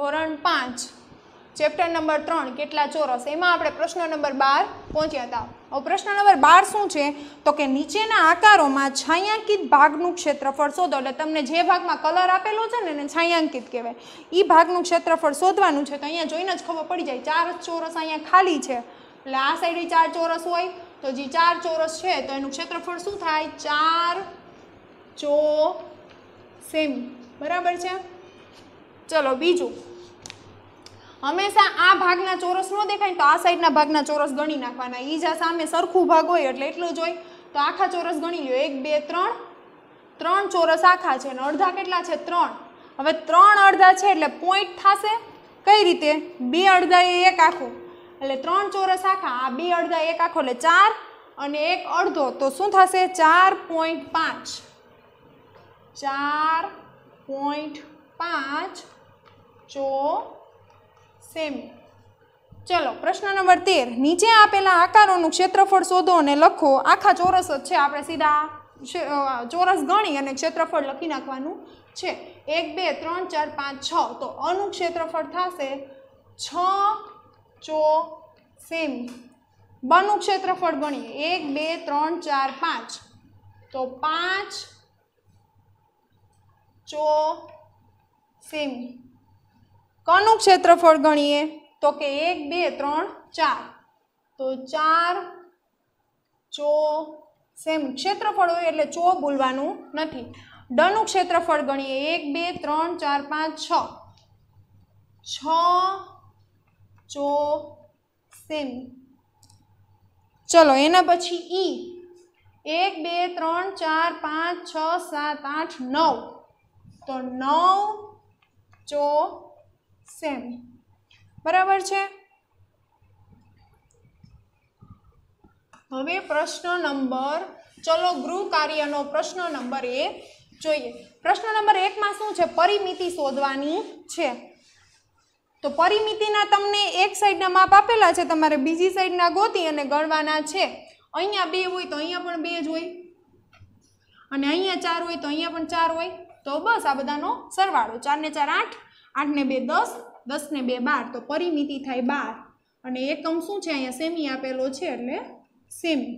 ધોરણ પાંચ chapter number ત્રણ કેટલા ચોરસ એમાં આપણે પ્રશ્ન નંબર બાર પહોંચ્યા હતા હવે પ્રશ્ન નંબર બાર શું છે તો કે નીચેના આકારોમાં છાંયાંકિત ભાગનું ક્ષેત્રફળ શોધો એટલે તમને જે ભાગમાં કલર આપેલો છે ને એને છાંયાંકિત કહેવાય એ ભાગનું ક્ષેત્રફળ શોધવાનું છે તો અહીંયા જોઈને જ ખબર પડી જાય ચાર ચોરસ અહીંયા ખાલી છે એટલે આ સાઈડે ચાર ચોરસ હોય તો જે ચાર ચોરસ છે તો એનું ક્ષેત્રફળ શું થાય ચાર ચો સેમી બરાબર છે ચલો બીજું હંમેશા આ ભાગના ચોરસ ન દેખાય તો આ સાઈડના ભાગના ચોરસ ગણી નાખવાના એ જ સામે સરખું ભાગ હોય એટલે એટલું જ હોય તો આખા ચોરસ ગણી લો એક બે ત્રણ ત્રણ ચોરસ આખા છે અને અડધા કેટલા છે ત્રણ હવે ત્રણ અડધા છે એટલે પોઈન્ટ થશે કઈ રીતે બે અડધા એ એક આખું એટલે ત્રણ ચોરસ આખા આ બે અડધા એક આખો એટલે ચાર અને એક અડધો તો શું થશે ચાર પોઈન્ટ પાંચ ચાર પોઈન્ટ પાંચ ચો સેમ ચલો પ્રશ્ન નંબર તેર નીચે આપેલા આકારોનું ક્ષેત્રફળ શોધો અને લખો આખા ચોરસ જ છે આપણે સીધા ચોરસ ગણી અને ક્ષેત્રફળ લખી નાખવાનું છે એક બે ત્રણ ચાર પાંચ છ તો અનુ ક્ષેત્રફળ થશે છ ચો સેમ બનું ક્ષેત્રફળ ગણીએ એક બે ત્રણ ચાર પાંચ તો પાંચ ચો સેમી કનું ક્ષેત્રફળ ગણીએ તો કે એક બે ત્રણ ચાર તો ચાર ચો સેમ ક્ષેત્રફળ હોય એટલે ચો ભૂલવાનું નથી ડનું ક્ષેત્રફળ ગણીએ એક બે ત્રણ ચાર પાંચ છ છ ચો સેમ ચલો એના પછી ઈ એક બે ત્રણ ચાર પાંચ છ સાત આઠ નવ તો નવ ચો સેમ બરાબર છે હવે પ્રશ્ન નંબર ચલો ગૃહ કાર્યનો પ્રશ્ન નંબર એ જોઈએ પ્રશ્ન નંબર એકમાં શું છે પરિમિતિ શોધવાની છે તો પરિમિતિના તમને એક સાઈડના માપ આપેલા છે તમારે બીજી સાઈડના ગોતી અને ગણવાના છે અહીંયા બે હોય તો અહીંયા પણ બે જ હોય અને અહીંયા ચાર હોય તો અહીંયા પણ ચાર હોય તો બસ આ બધાનો સરવાળો ચારને ચાર આઠ આઠને બે દસ દસને બે બાર તો પરિમિતિ થાય બાર અને એકમ શું છે અહીંયા સેમી આપેલો છે એટલે સેમી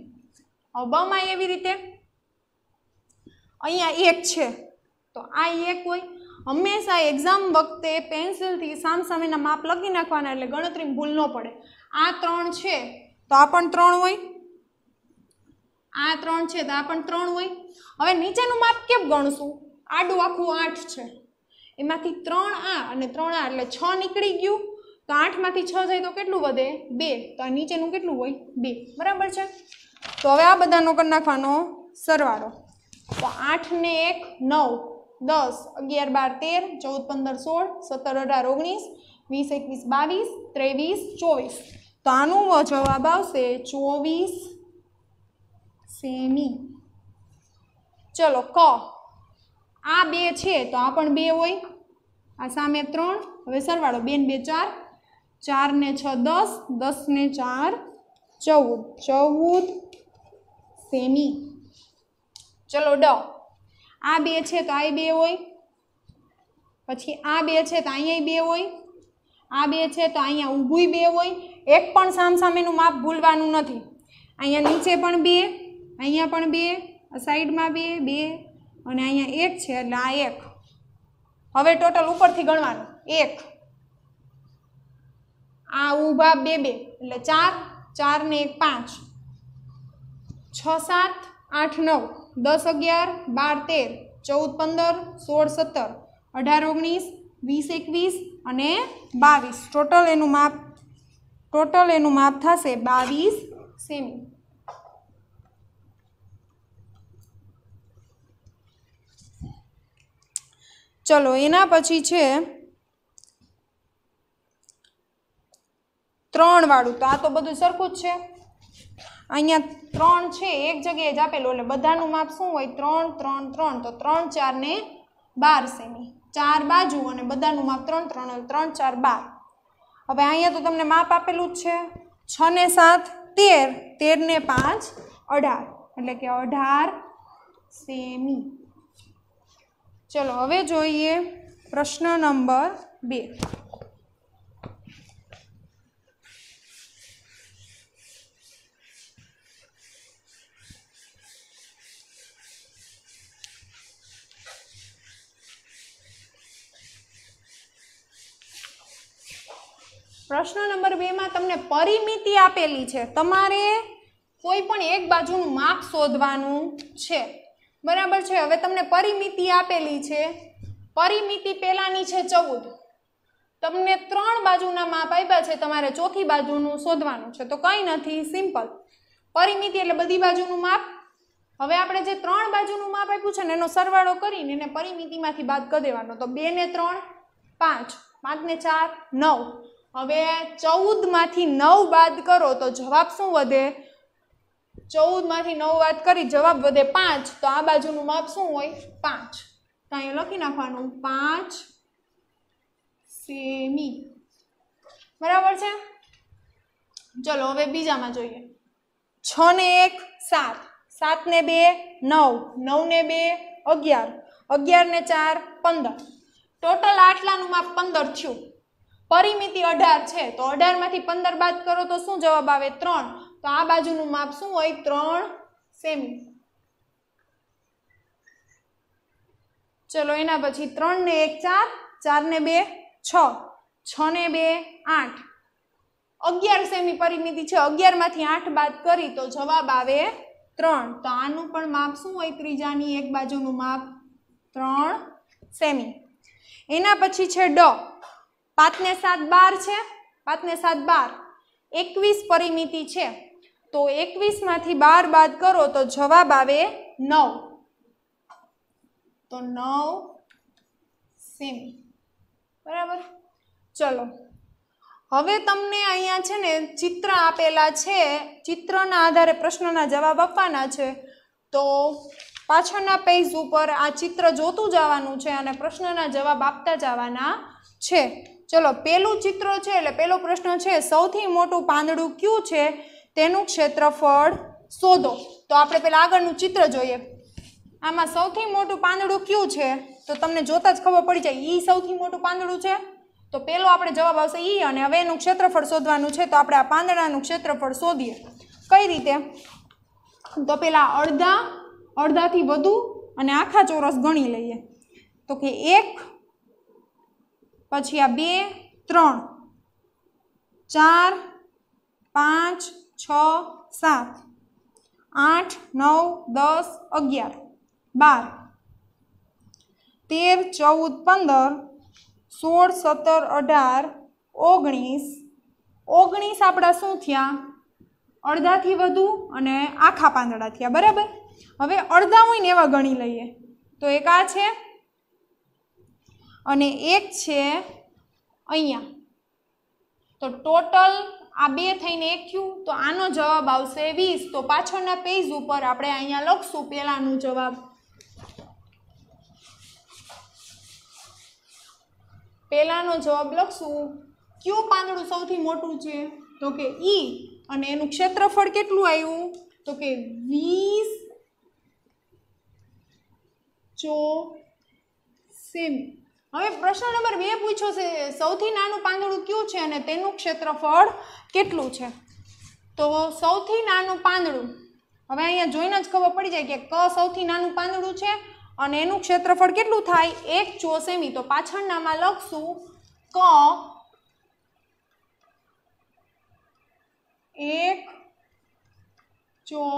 અબમાં એવી રીતે અહીંયા એક છે તો આ એક હોય હંમેશા એક્ઝામ વખતે પેન્સિલથી સામસામેના માપ લખી નાખવાના એટલે ગણતરી ભૂલ ન પડે આ ત્રણ છે તો આ પણ ત્રણ હોય આ ત્રણ છે તો આ પણ ત્રણ હોય હવે નીચેનું માપ કેમ ગણશું આડું આખું આઠ છે એમાંથી ત્રણ આ અને ત્રણ આ એટલે છ નીકળી ગયું તો આઠમાંથી છ જાય તો કેટલું વધે બે તો આ નીચેનું કેટલું હોય બે બરાબર છે તો હવે આ બધાનો કરી નાખવાનો સરવાળો તો આઠ ને એક નવ દસ અગિયાર બાર તેર ચૌદ પંદર સોળ સત્તર અઢાર ઓગણીસ વીસ એકવીસ બાવીસ ત્રેવીસ ચોવીસ તો આનું જવાબ આવશે ચોવીસ સેમી ચલો ક આ બે છે તો આ પણ બે હોય આ સામે ત્રણ હવે સરવાળો બે ને બે ચાર ચાર ને છ દસ દસ ને ચાર ચૌદ ચૌદ સેમી ચલો ડ આ બે છે તો આ બે હોય પછી આ બે છે તો અહીંયા બે હોય આ બે છે તો અહીંયા ઊભું બે હોય એક પણ સામસામેનું માપ ભૂલવાનું નથી અહીંયા નીચે પણ બે અહીંયા પણ બે સાઈડમાં બે બે અને અહીંયા એક છે એટલે આ એક હવે ટોટલ ઉપરથી ગણવાનું એક આ ઊભા બે બે એટલે ચાર ચાર ને એક પાંચ છ સાત આઠ નવ દસ અગિયાર બાર તેર ચૌદ પંદર સોળ સત્તર અઢાર ઓગણીસ વીસ એકવીસ અને બાવીસ ટોટલ એનું માપ ટોટલ એનું માપ થશે બાવીસ સેમી ચલો એના પછી છે ત્રણ વાળું તો આ તો બધું સરખું જ છે અહીંયા ત્રણ છે એક જગ્યાએ જ આપેલું એટલે બધાનું માપ શું હોય ત્રણ ત્રણ ત્રણ તો ત્રણ ચાર ને બાર સેમી ચાર બાજુ અને બધાનું માપ ત્રણ ત્રણ ત્રણ ચાર બાર હવે અહીંયા તો તમને માપ આપેલું જ છે છ ને સાત તેર તેર ને પાંચ અઢાર એટલે કે અઢાર સેમી ચલો હવે જોઈએ પ્રશ્ન નંબર બે પ્રશ્ન નંબર બેમાં તમને પરિમિતિ આપેલી છે તમારે કોઈ પણ એક બાજુનું માપ શોધવાનું છે બરાબર છે હવે તમને પરિમિતિ આપેલી છે પરિમિતિ પહેલાંની છે ચૌદ તમને ત્રણ બાજુના માપ આપ્યા છે તમારે ચોથી બાજુનું શોધવાનું છે તો કંઈ નથી સિમ્પલ પરિમિતિ એટલે બધી બાજુનું માપ હવે આપણે જે ત્રણ બાજુનું માપ આપ્યું છે ને એનો સરવાળો કરીને એને પરિમિતિમાંથી બાદ કરી દેવાનો તો બે ને ત્રણ પાંચ પાંચને ચાર નવ હવે ચૌદમાંથી નવ બાદ કરો તો જવાબ શું વધે ચૌદમાંથી નવ વાત કરી જવાબ વધે પાંચ તો આ બાજુનું માપ શું હોય પાંચ તો અહીંયા લખી નાખવાનું પાંચ સેમી બરાબર છે ચલો હવે બીજામાં જોઈએ છ ને એક સાત સાત ને બે નવ નવ ને બે અગિયાર અગિયાર ને ચાર પંદર ટોટલ આટલાનું માપ પંદર થયું પરિમિતિ અઢાર છે તો અઢારમાંથી પંદર બાદ કરો તો શું જવાબ આવે ત્રણ તો આ બાજુનું માપ શું હોય ત્રણ સેમી ચલો એના પછી ત્રણ ને એક ચાર ચાર ને બે છ છ ને બે આઠ અગિયાર સેમી પરિમિતિ છે અગિયારમાંથી આઠ બાદ કરી તો જવાબ આવે ત્રણ તો આનું પણ માપ શું હોય ત્રીજાની એક બાજુનું માપ ત્રણ સેમી એના પછી છે ડ પાંચને સાત બાર છે પાંચને સાત બાર એકવીસ પરિમિતિ છે તો એકવીસમાંથી બાર બાદ કરો તો જવાબ આવે નવ તો નવ સેમી બરાબર ચલો હવે તમને અહીંયા છે ને ચિત્ર આપેલા છે ચિત્રના આધારે પ્રશ્નના જવાબ આપવાના છે તો પાછળના પેજ ઉપર આ ચિત્ર જોતું જવાનું છે અને પ્રશ્નના જવાબ આપતા જવાના છે ચલો પહેલું ચિત્ર છે એટલે પહેલો પ્રશ્ન છે સૌથી મોટું પાંદડું કયું છે તેનું ક્ષેત્રફળ શોધો તો આપણે પહેલાં આગળનું ચિત્ર જોઈએ આમાં સૌથી મોટું પાંદડું કયું છે તો તમને જોતાં જ ખબર પડી જાય એ સૌથી મોટું પાંદડું છે તો પહેલો આપણે જવાબ આવશે એ અને હવે એનું ક્ષેત્રફળ શોધવાનું છે તો આપણે આ પાંદડાનું ક્ષેત્રફળ શોધીએ કઈ રીતે તો પહેલાં અડધા અડધાથી વધુ અને આખા ચોરસ ગણી લઈએ તો કે એક પછી આ બે ત્રણ ચાર પાંચ છ સાત આઠ નવ દસ અગિયાર બાર તેર ચૌદ પંદર સોળ સત્તર અઢાર ઓગણીસ ઓગણીસ આપણા શું થયા અડધાથી વધુ અને આખા પાંદડા થયા બરાબર હવે અડધા હોય ને એવા ગણી લઈએ તો એક આ છે અને એક છે અહીંયા તો ટોટલ આ બે થઈને એક થયું તો આનો જવાબ આવશે વીસ તો પાછળના પેજ ઉપર આપણે અહીંયા લખશું પહેલાંનો જવાબ પહેલાંનો જવાબ લખશું ક્યુ પાંદડું સૌથી મોટું છે તો કે ઈ અને એનું ક્ષેત્રફળ કેટલું આવ્યું તો કે વીસ ચો સેમી હવે પ્રશ્ન નંબર બે પૂછ્યો છે સૌથી નાનું પાંદડું કયું છે અને તેનું ક્ષેત્રફળ કેટલું છે તો સૌથી નાનું પાંદડું હવે અહીંયા જોઈને જ ખબર પડી જાય કે ક સૌથી નાનું પાંદડું છે અને એનું ક્ષેત્રફળ કેટલું થાય એક ચોસેમી તો પાછળનામાં લખશું ક એક ચો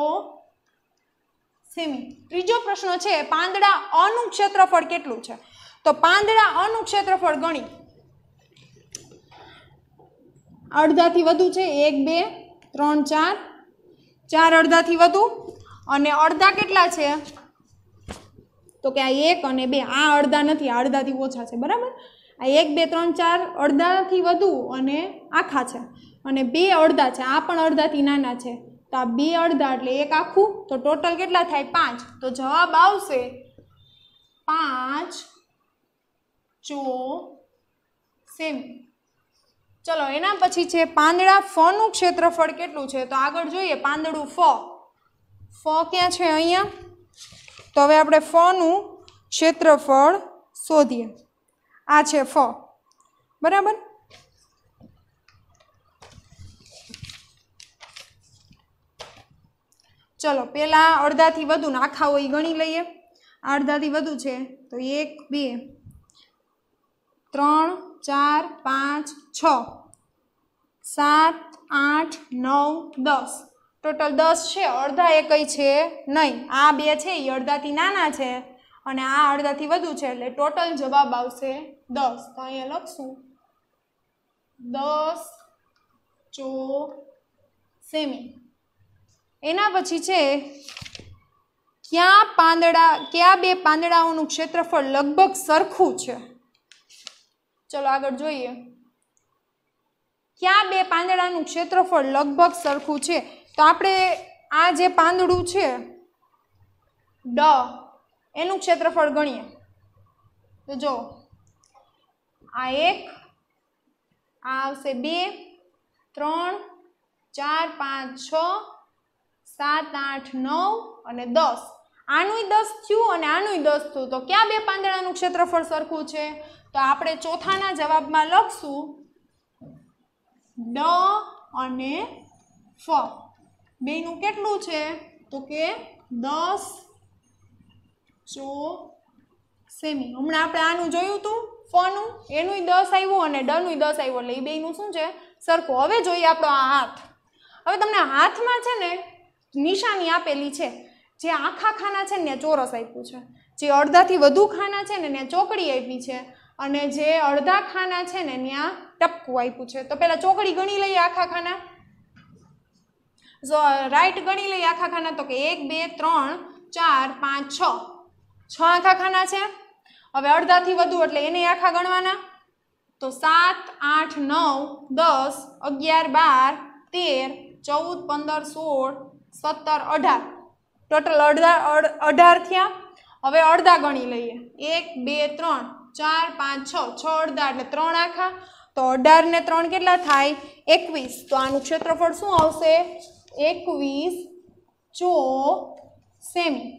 સેમી ત્રીજો પ્રશ્ન છે પાંદડા અનું ક્ષેત્રફળ કેટલું છે તો પાંદડા અનું ક્ષેત્રફળ ગણી અડધાથી વધુ છે એક બે ત્રણ ચાર ચાર અડધાથી વધુ અને અડધા કેટલા છે તો કે આ એક અને બે આ અડધા નથી આ અડધાથી ઓછા છે બરાબર આ એક બે ત્રણ ચાર અડધાથી વધુ અને આખા છે અને બે અડધા છે આ પણ અડધાથી નાના છે તો આ બે અડધા એટલે એક આખું તો ટોટલ કેટલા થાય પાંચ તો જવાબ આવશે પાંચ ચો સેમ ચલો એના પછી છે પાંદડા ફનું ક્ષેત્રફળ કેટલું છે તો આગળ જોઈએ પાંદડું ફ ફ ક્યાં છે અહીંયા તો હવે આપણે ફનું ક્ષેત્રફળ શોધીએ આ છે ફ બરાબર ચલો પહેલાં અડધાથી વધુ નાખા હોય ગણી લઈએ અડધાથી વધુ છે તો એક બે ત્રણ ચાર પાંચ છ સાત આઠ નવ દસ ટોટલ દસ છે અડધા એકય છે નહીં આ બે છે એ અડધાથી નાના છે અને આ અડધાથી વધુ છે એટલે ટોટલ જવાબ આવશે દસ તો અહીંયા લખશું દસ ચો સેમી એના પછી છે ક્યાં પાંદડા ક્યાં બે પાંદડાઓનું ક્ષેત્રફળ લગભગ સરખું છે ચલો આગળ જોઈએ ક્યાં બે પાંદડાનું ક્ષેત્રફળ લગભગ સરખું છે તો આપણે આ જે પાંદડું છે ડ એનું ક્ષેત્રફળ ગણીએ તો જો આ એક આ આવશે બે ત્રણ ચાર પાંચ છ સાત આઠ નવ અને દસ આનુંય દસ થયું અને આનુંય દસ થયું તો ક્યાં બે પાંદડાનું ક્ષેત્રફળ સરખું છે તો આપણે ચોથાના જવાબમાં લખશું ડ અને ફ બેનું કેટલું છે તો કે દસ ચો સેમી હમણાં આપણે આનું જોયું હતું ફનું એનુંય દસ આવ્યું અને ડનુંય દસ આવ્યું એટલે એ બેનું શું છે સરખું હવે જોઈએ આપણો આ હાથ હવે તમને હાથમાં છે ને નિશાની આપેલી છે જે આખા ખાના છે ને ત્યાં ચોરસ આપ્યું છે જે અડધાથી વધુ ખાના છે ને ત્યાં ચોકડી આપી છે અને જે અડધા ખાના છે ને ત્યાં ટપકું આપ્યું છે તો પહેલાં ચોકડી ગણી લઈએ આખા ખાના સો રાઈટ ગણી લઈએ આખા ખાના તો કે એક બે ત્રણ ચાર પાંચ છ છ આખા ખાના છે હવે અડધાથી વધુ એટલે એને આખા ગણવાના તો સાત આઠ નવ દસ અગિયાર બાર તેર ચૌદ પંદર સોળ સત્તર અઢાર ટોટલ અડધા અઢાર થયા હવે અડધા ગણી લઈએ એક બે ત્રણ ચાર પાંચ છ છ અડધા એટલે ત્રણ આખા તો અઢારને ત્રણ કેટલા થાય એકવીસ તો આનું ક્ષેત્રફળ શું આવશે એકવીસ ચો સેમી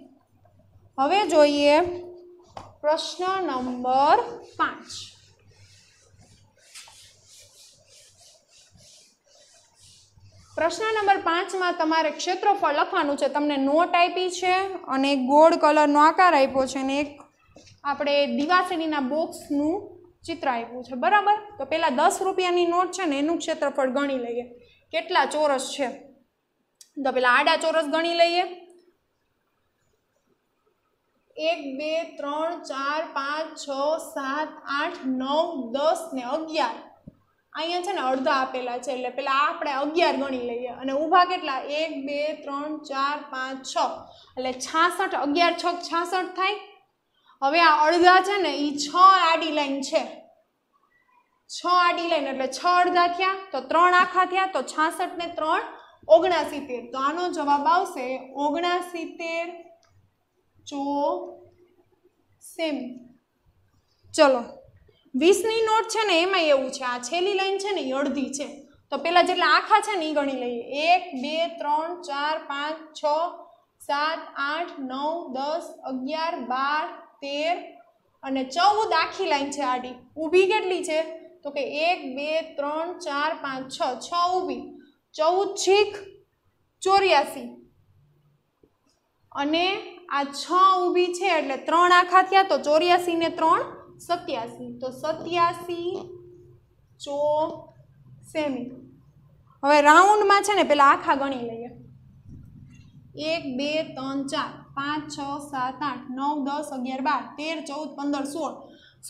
હવે જોઈએ પ્રશ્ન નંબર પાંચ પ્રશ્ન નંબર પાંચમાં તમારે ક્ષેત્રફળ લખવાનું છે તમને નોટ આપી છે અને એક ગોળ કલરનો આકાર આપ્યો છે અને એક આપણે દિવાસળીના બોક્સનું ચિત્ર આપ્યું છે બરાબર તો પહેલાં દસ રૂપિયાની નોટ છે ને એનું ક્ષેત્રફળ ગણી લઈએ કેટલા ચોરસ છે તો પેલા આડા ચોરસ ગણી લઈએ એક બે ત્રણ ચાર પાંચ છ સાત આઠ નવ દસ ને અગિયાર અહીંયા છે ને અડધા આપેલા છે એટલે પહેલાં આપણે અગિયાર ગણી લઈએ અને ઊભા કેટલા એક બે ત્રણ ચાર પાંચ છ એટલે છાસઠ અગિયાર છ છાસઠ થાય હવે આ અડધા છે ને એ છ આડી લાઈન છે છ આડી લાઈન એટલે છ અડધા થયા તો ત્રણ આખા થયા તો છાસઠ ને ત્રણ ઓગણાસિત્તેર તો આનો જવાબ આવશે ઓગણાસિત્તેર ચો સેમ ચલો વીસની નોટ છે ને એમાં એવું છે આ છેલ્લી લાઈન છે ને એ અડધી છે તો પેલા જેટલા આખા છે ને એ ગણી લઈએ એક બે ત્રણ ચાર પાંચ છ સાત આઠ નવ દસ અગિયાર બાર તેર અને ચૌદ આખી લાઈન છે આડી ઊભી કેટલી છે તો કે એક બે ત્રણ ચાર પાંચ છ છ ઊભી ચૌદ છીક ચોર્યાસી અને આ છ ઊભી છે એટલે ત્રણ આખા થયા તો ચોર્યાસી ને ત્રણ સત્યાસી તો સત્યાસી ચો સેમી હવે રાઉન્ડમાં છે ને પેલા આખા ગણી લઈએ એક બે ત્રણ ચાર પાંચ છ સાત આઠ નવ દસ અગિયાર બાર તેર ચૌદ પંદર સોળ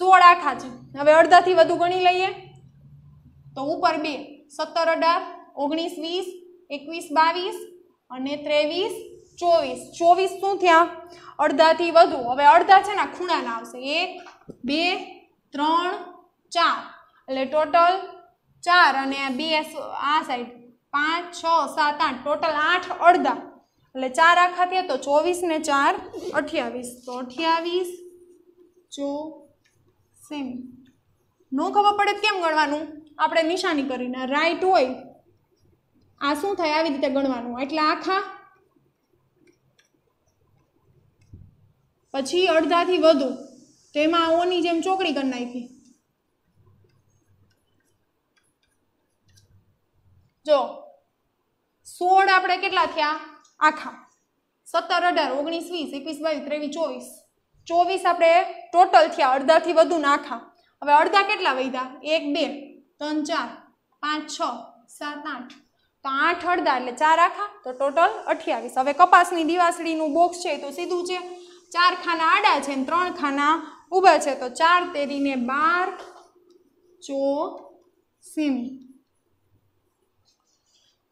સોળ આખા છે હવે અડધાથી વધુ ગણી લઈએ તો ઉપર બે સત્તર અઢાર ઓગણીસ વીસ એકવીસ બાવીસ અને ત્રેવીસ ચોવીસ ચોવીસ શું થયા અડધાથી વધુ હવે અડધા છે ને ખૂણાના આવશે એક બે ત્રણ ચાર એટલે ટોટલ ચાર અને આ બે આ સાઈડ પાંચ છ સાત આઠ ટોટલ આઠ અડધા એટલે ચાર આખા થયા તો ચોવીસ ને ચાર અઠ્યાવીસ તો અઠ્યાવીસ ચો સેમ ન ખબર પડે કેમ ગણવાનું આપણે નિશાની કરીને રાઈટ હોય આ શું થાય આવી રીતે ગણવાનું એટલે આખા પછી અડધાથી વધુ તો એમાં ઓની જેમ ચોકડી કરી નાખી જો સોળ આપણે કેટલા થયા આખા સત્તર અઢાર ઓગણીસ વીસ એકવીસ બાવીસ ત્રેવીસ ચોવીસ ચોવીસ આપણે ટોટલ થયા અડધાથી વધુ નાખા હવે અડધા કેટલા વધ્યા એક બે ત્રણ ચાર પાંચ છ સાત આઠ તો આઠ અડધા એટલે ચાર આખા તો ટોટલ અઠ્યાવીસ હવે કપાસની દિવાસળીનું બોક્સ છે તો સીધું છે ચાર ખાના આડા છે ને ત્રણ ખાના ઊભા છે તો ચાર તેરીને બાર ચોસીમી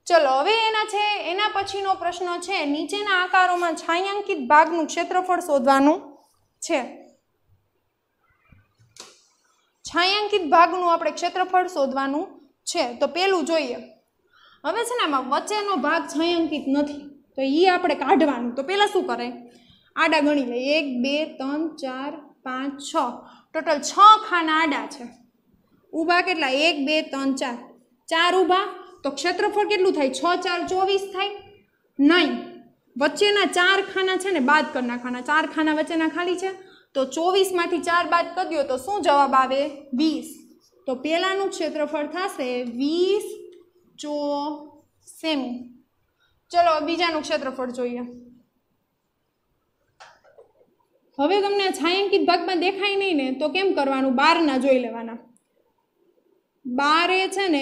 ચલો હવે એના છે એના પછીનો પ્રશ્ન છે નીચેના આકારોમાં છાંયાંકિત ભાગનું ક્ષેત્રફળ શોધવાનું છે છાંયાંકિત ભાગનું આપણે ક્ષેત્રફળ શોધવાનું છે તો પેલું જોઈએ હવે છે ને આમાં વચ્ચેનો ભાગ છાંયાંકિત નથી તો એ આપણે કાઢવાનું તો પહેલાં શું કરે આડા ગણી લઈએ એક બે ત્રણ ચાર પાંચ છ ટોટલ છ ખાના આડા છે ઊભા કેટલા એક બે ત્રણ ચાર ચાર ઊભા તો ક્ષેત્રફળ કેટલું થાય છ ચાર ચોવીસ થાય નહીં વચ્ચેના ચાર ખાના છે ને બાદ કરના ખાના ચાર ખાના વચ્ચેના ખાલી છે તો ચોવીસમાંથી ચાર બાદ કર્યો તો શું જવાબ આવે વીસ તો પહેલાંનું ક્ષેત્રફળ થશે વીસ ચો સેમી ચલો બીજાનું ક્ષેત્રફળ જોઈએ હવે તમને છાંયાંકિત ભાગમાં દેખાય નહીં ને તો કેમ કરવાનું બારના જોઈ લેવાના બાર એ છે ને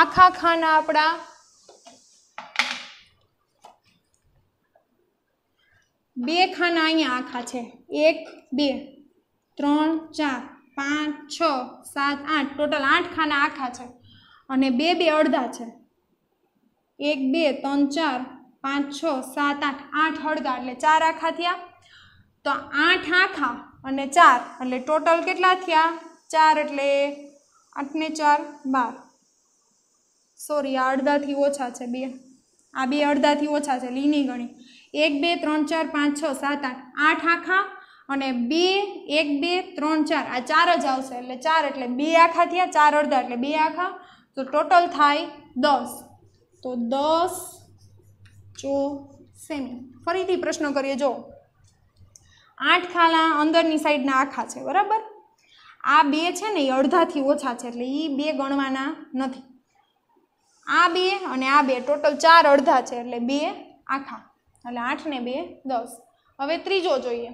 આખા ખાના આપણા બે ખાના અહીંયા આખા છે એક બે ત્રણ ચાર પાંચ છ સાત આઠ ટોટલ આઠ ખાના આખા છે અને બે બે અડધા છે એક બે ત્રણ ચાર પાંચ છ સાત આઠ આઠ અડધા એટલે ચાર આખા થયા તો આઠ આખા અને ચાર એટલે ટોટલ કેટલા થયા ચાર એટલે આઠને ચાર બાર સોરી આ અડધાથી ઓછા છે બે આ બે અડધાથી ઓછા છે લીની ગણી એક બે ત્રણ ચાર પાંચ છ સાત આઠ આઠ આખા અને બે એક બે ત્રણ ચાર આ ચાર જ આવશે એટલે ચાર એટલે બે આખા થયા ચાર અડધા એટલે બે આખા તો ટોટલ થાય દસ તો દસ જો સેમી ફરીથી પ્રશ્ન કરીએ જો આઠ ખાલા અંદરની સાઈડના આખા છે બરાબર આ બે છે ને એ અડધાથી ઓછા છે એટલે એ બે ગણવાના નથી આ બે અને આ બે ટોટલ ચાર અડધા છે એટલે બે આખા એટલે આઠ ને બે દસ હવે ત્રીજો જોઈએ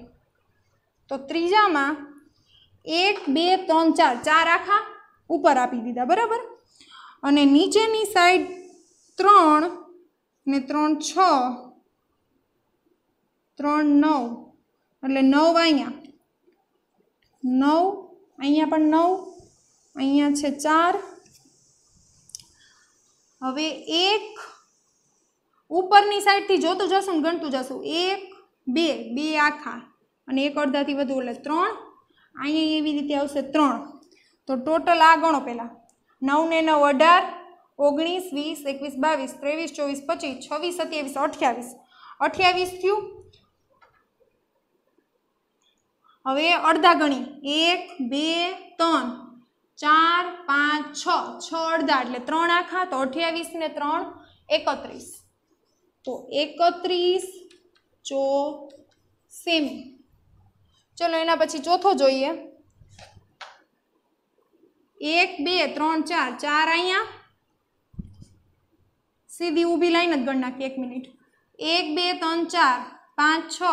તો ત્રીજામાં એક બે ત્રણ ચાર ચાર આખા ઉપર આપી દીધા બરાબર અને નીચેની સાઈડ ત્રણ ને ત્રણ છ ત્રણ નવ એટલે નવ અહીંયા નવ અહીંયા પણ નવ અહીંયા છે ચાર હવે એક ઉપરની સાઈડથી જોતું જશું ને ગણતું જશું એક બે બે આખા અને એક અડધાથી વધુ એટલે ત્રણ અહીંયા એવી રીતે આવશે ત્રણ તો ટોટલ આ ગણો પહેલાં નવ ને નવ અઢાર ઓગણીસ વીસ એકવીસ બાવીસ ત્રેવીસ ચોવીસ પચીસ છવ્વીસ સત્યાવીસ અઠ્યાવીસ અઠ્યાવીસ થયું હવે અડધા ગણી એક બે ત્રણ ચાર પાંચ છ છ અડધા એટલે ત્રણ આખા તો અઠ્યાવીસ ને ત્રણ એકત્રીસ તો એકત્રીસ ચો સેમી ચલો એના પછી ચોથો જોઈએ એક બે ત્રણ ચાર ચાર અહીંયા સીધી ઊભી લાઈન જ ગણ નાખી એક મિનિટ એક બે ત્રણ ચાર પાંચ છ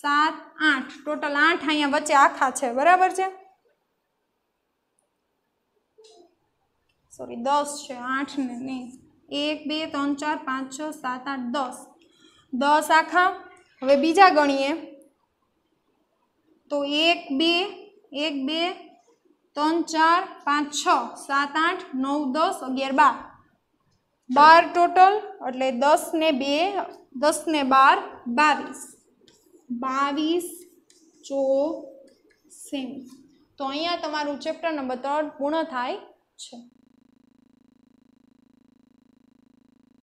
સાત આઠ ટોટલ આઠ અહીંયા વચ્ચે આખા છે બરાબર છે સોરી દસ છે આઠ ને નહીં એક બે ત્રણ ચાર પાંચ છ સાત આઠ દસ દસ આખા હવે બીજા ગણીએ તો એક બે એક બે ત્રણ ચાર પાંચ છ સાત આઠ નવ દસ અગિયાર બાર બાર ટોટલ એટલે દસ ને બે દસ ને બાર બાવીસ બાવીસ ચો ચોસેમી તો અહીંયા તમારું ચેપ્ટર નંબર ત્રણ પૂર્ણ થાય છે